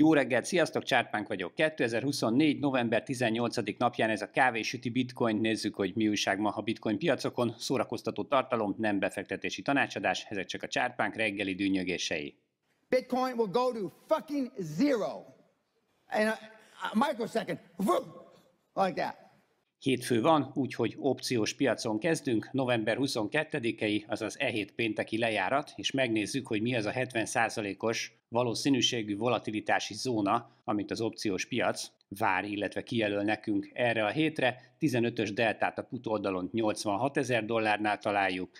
Jó reggelt, sziasztok, Csárpánk vagyok. 2024. november 18. napján ez a kávésüti bitcoin. Nézzük, hogy mi újság ma a bitcoin piacokon. Szórakoztató tartalom, nem befektetési tanácsadás, ezek csak a Csárpánk reggeli dűnyögései. Bitcoin will go to fucking zero. In a, a microsecond. Like that. Hétfő van, úgyhogy opciós piacon kezdünk, november 22 ei azaz e hét pénteki lejárat, és megnézzük, hogy mi az a 70%-os valószínűségű volatilitási zóna, amit az opciós piac vár, illetve kijelöl nekünk erre a hétre. 15-ös deltát a put oldalon 86 ezer dollárnál találjuk,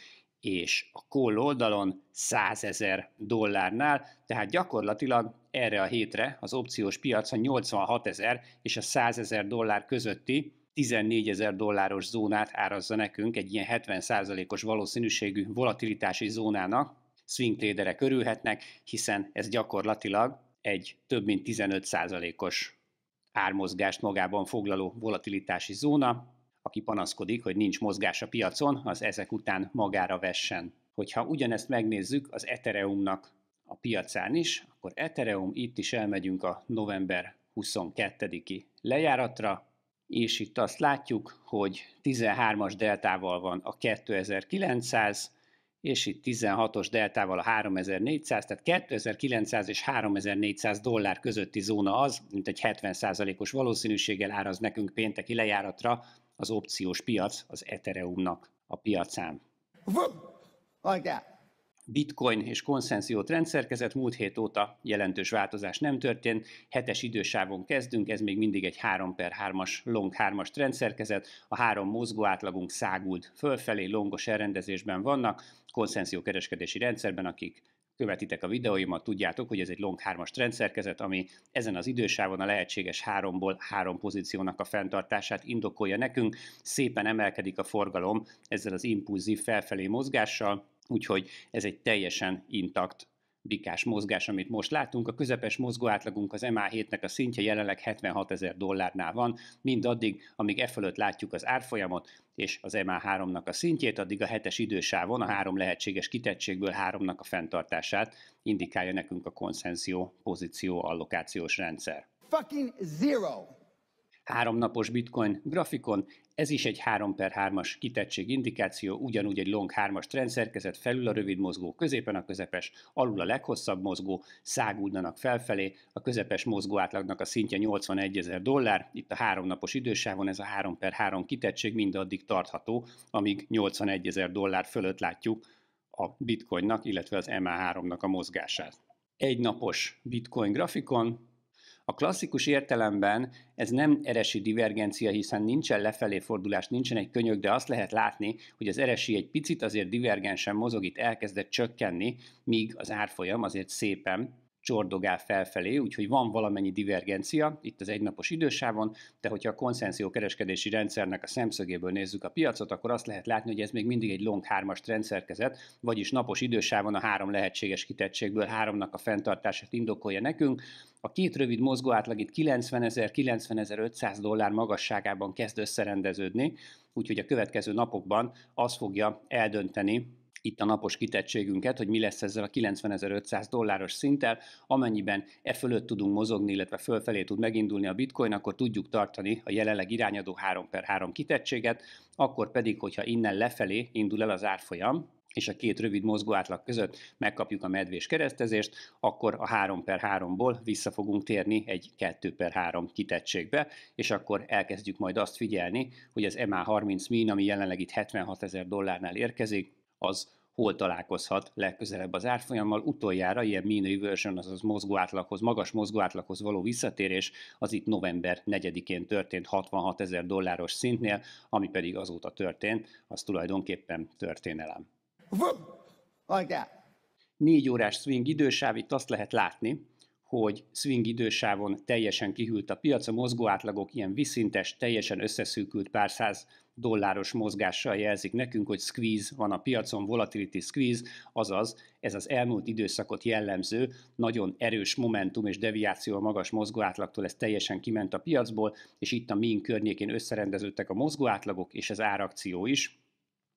és a call oldalon 100 ezer dollárnál, tehát gyakorlatilag erre a hétre az opciós piac a 86 ezer és a 100 ezer dollár közötti 14 ezer dolláros zónát árazza nekünk egy ilyen 70%-os valószínűségű volatilitási zónának, swing traderek örülhetnek, hiszen ez gyakorlatilag egy több mint 15%-os ármozgást magában foglaló volatilitási zóna. Aki panaszkodik, hogy nincs mozgás a piacon, az ezek után magára vessen. Hogyha ugyanezt megnézzük az Ethereumnak a piacán is, akkor Ethereum itt is elmegyünk a november 22-i lejáratra, és itt azt látjuk, hogy 13-as deltával van a 2900, és itt 16-os deltával a 3400, tehát 2900 és 3400 dollár közötti zóna az, mint egy 70%-os valószínűséggel áraz nekünk pénteki lejáratra az opciós piac az Ethereumnak a piacán. Like that bitcoin és konszenziót rendszerkezett, múlt hét óta jelentős változás nem történt, hetes idősávon kezdünk, ez még mindig egy 3 per 3-as, long 3-as rendszerkezet, a három mozgó átlagunk szágult fölfelé, longos elrendezésben vannak, konszenzió kereskedési rendszerben, akik követitek a videóimat, tudjátok, hogy ez egy long 3-as rendszerkezet, ami ezen az idősávon a lehetséges háromból három pozíciónak a fenntartását indokolja nekünk. Szépen emelkedik a forgalom ezzel az impulzív felfelé mozgással, Úgyhogy ez egy teljesen intakt bikás mozgás, amit most látunk. A közepes mozgó átlagunk az MA7-nek a szintje jelenleg 76 ezer dollárnál van, mind addig, amíg e fölött látjuk az árfolyamot és az MA3-nak a szintjét, addig a hetes idősávon a három lehetséges kitettségből háromnak a fenntartását indikálja nekünk a konszenzió pozíció allokációs rendszer. Fucking zero! Háromnapos bitcoin grafikon, ez is egy 3 per 3-as kitettség indikáció, ugyanúgy egy long 3-as trendszerkezet, felül a rövid mozgó, középen a közepes, alul a leghosszabb mozgó, száguldanak felfelé, a közepes mozgó átlagnak a szintje 81 ezer dollár, itt a háromnapos idősávon ez a 3 per 3 kitettség mindaddig tartható, amíg 81 ezer dollár fölött látjuk a bitcoinnak, illetve az MA3-nak a mozgását. Egy napos bitcoin grafikon, a klasszikus értelemben ez nem eresi divergencia, hiszen nincsen lefelé fordulás, nincsen egy könyök, de azt lehet látni, hogy az eresi egy picit azért divergensen mozog, itt elkezdett csökkenni, míg az árfolyam azért szépen csordogál felfelé, úgyhogy van valamennyi divergencia itt az egynapos idősávon, de hogyha a konszenzió kereskedési rendszernek a szemszögéből nézzük a piacot, akkor azt lehet látni, hogy ez még mindig egy long 3 rendszerkezet, vagyis napos idősávon a három lehetséges kitettségből háromnak a fenntartását indokolja nekünk. A két rövid mozgó átlag itt 90 ezer, 90 500 dollár magasságában kezd összerendeződni, úgyhogy a következő napokban az fogja eldönteni, itt a napos kitettségünket, hogy mi lesz ezzel a 90.500 dolláros szinttel, amennyiben e fölött tudunk mozogni, illetve fölfelé tud megindulni a bitcoin, akkor tudjuk tartani a jelenleg irányadó 3 per 3 kitettséget, akkor pedig, hogyha innen lefelé indul el az árfolyam, és a két rövid mozgó átlag között megkapjuk a medvés keresztezést, akkor a 3 per 3-ból vissza fogunk térni egy 2 per 3 kitettségbe, és akkor elkezdjük majd azt figyelni, hogy az MA30 min, ami jelenleg itt 76 ezer dollárnál érkezik, az hol találkozhat legközelebb az árfolyammal. Utoljára ilyen mean reversion, azaz mozgó átlaghoz, magas mozgó átlaghoz való visszatérés, az itt november 4-én történt 66 ezer dolláros szintnél, ami pedig azóta történt, az tulajdonképpen történelem. Négy órás swing idősáv, itt azt lehet látni, hogy swing idősávon teljesen kihűlt a piac, a átlagok ilyen viszintes, teljesen összeszűkült pár száz dolláros mozgással jelzik nekünk, hogy squeeze van a piacon, volatility squeeze, azaz ez az elmúlt időszakot jellemző, nagyon erős momentum és deviáció a magas átlagtól, ez teljesen kiment a piacból, és itt a min környékén összerendeződtek a átlagok és az árakció is,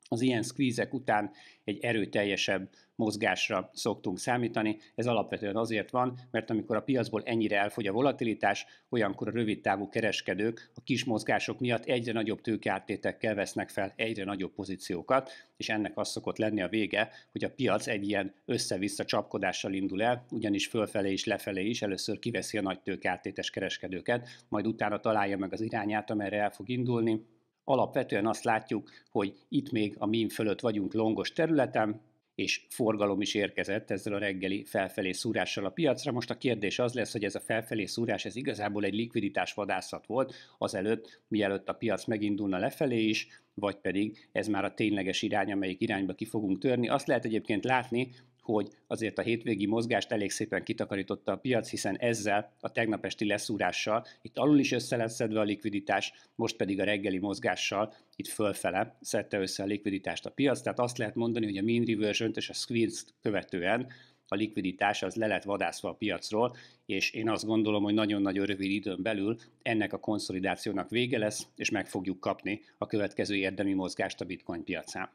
az ilyen squeezek után egy erőteljesebb mozgásra szoktunk számítani. Ez alapvetően azért van, mert amikor a piacból ennyire elfogy a volatilitás, olyankor a rövidtávú kereskedők a kis mozgások miatt egyre nagyobb tőkeáttétekkel vesznek fel egyre nagyobb pozíciókat, és ennek az szokott lenni a vége, hogy a piac egy ilyen össze-vissza csapkodással indul el, ugyanis fölfelé és lefelé is először kiveszi a nagy tőkeáttétes kereskedőket, majd utána találja meg az irányát, amerre el fog indulni, Alapvetően azt látjuk, hogy itt még a min fölött vagyunk longos területen, és forgalom is érkezett ezzel a reggeli felfelé szúrással a piacra. Most a kérdés az lesz, hogy ez a felfelé szúrás, ez igazából egy likviditás vadászat volt azelőtt, mielőtt a piac megindulna lefelé is, vagy pedig ez már a tényleges irány, amelyik irányba ki fogunk törni. Azt lehet egyébként látni, hogy azért a hétvégi mozgást elég szépen kitakarította a piac, hiszen ezzel a tegnap esti leszúrással itt alul is össze lesz szedve a likviditás, most pedig a reggeli mozgással itt fölfele szedte össze a likviditást a piac, tehát azt lehet mondani, hogy a mean reversion és a squeeze követően a likviditás az le lett vadászva a piacról, és én azt gondolom, hogy nagyon-nagyon rövid időn belül ennek a konszolidációnak vége lesz, és meg fogjuk kapni a következő érdemi mozgást a bitcoin piacán.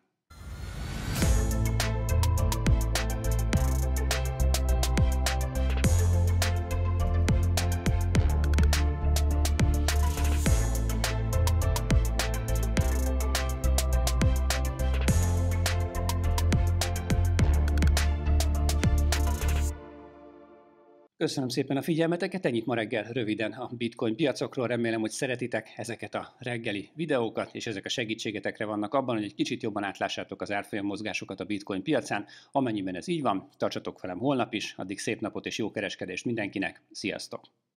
Köszönöm szépen a figyelmeteket, ennyit ma reggel röviden a bitcoin piacokról. Remélem, hogy szeretitek ezeket a reggeli videókat, és ezek a segítségetekre vannak abban, hogy egy kicsit jobban átlássátok az árfolyam mozgásokat a bitcoin piacán. Amennyiben ez így van, tartsatok velem holnap is, addig szép napot és jó kereskedést mindenkinek. Sziasztok!